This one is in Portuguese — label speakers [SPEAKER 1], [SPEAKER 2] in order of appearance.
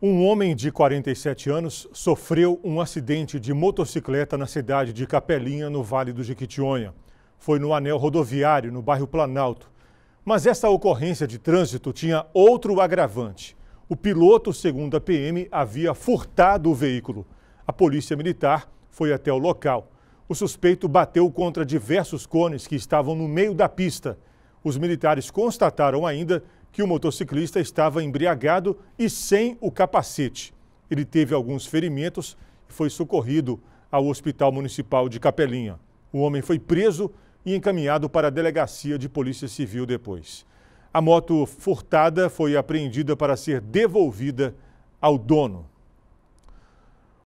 [SPEAKER 1] Um homem de 47 anos sofreu um acidente de motocicleta na cidade de Capelinha, no Vale do Jequitinhonha. Foi no anel rodoviário, no bairro Planalto. Mas essa ocorrência de trânsito tinha outro agravante. O piloto, segundo a PM, havia furtado o veículo. A polícia militar foi até o local. O suspeito bateu contra diversos cones que estavam no meio da pista. Os militares constataram ainda que o motociclista estava embriagado e sem o capacete. Ele teve alguns ferimentos e foi socorrido ao Hospital Municipal de Capelinha. O homem foi preso e encaminhado para a Delegacia de Polícia Civil depois. A moto furtada foi apreendida para ser devolvida ao dono.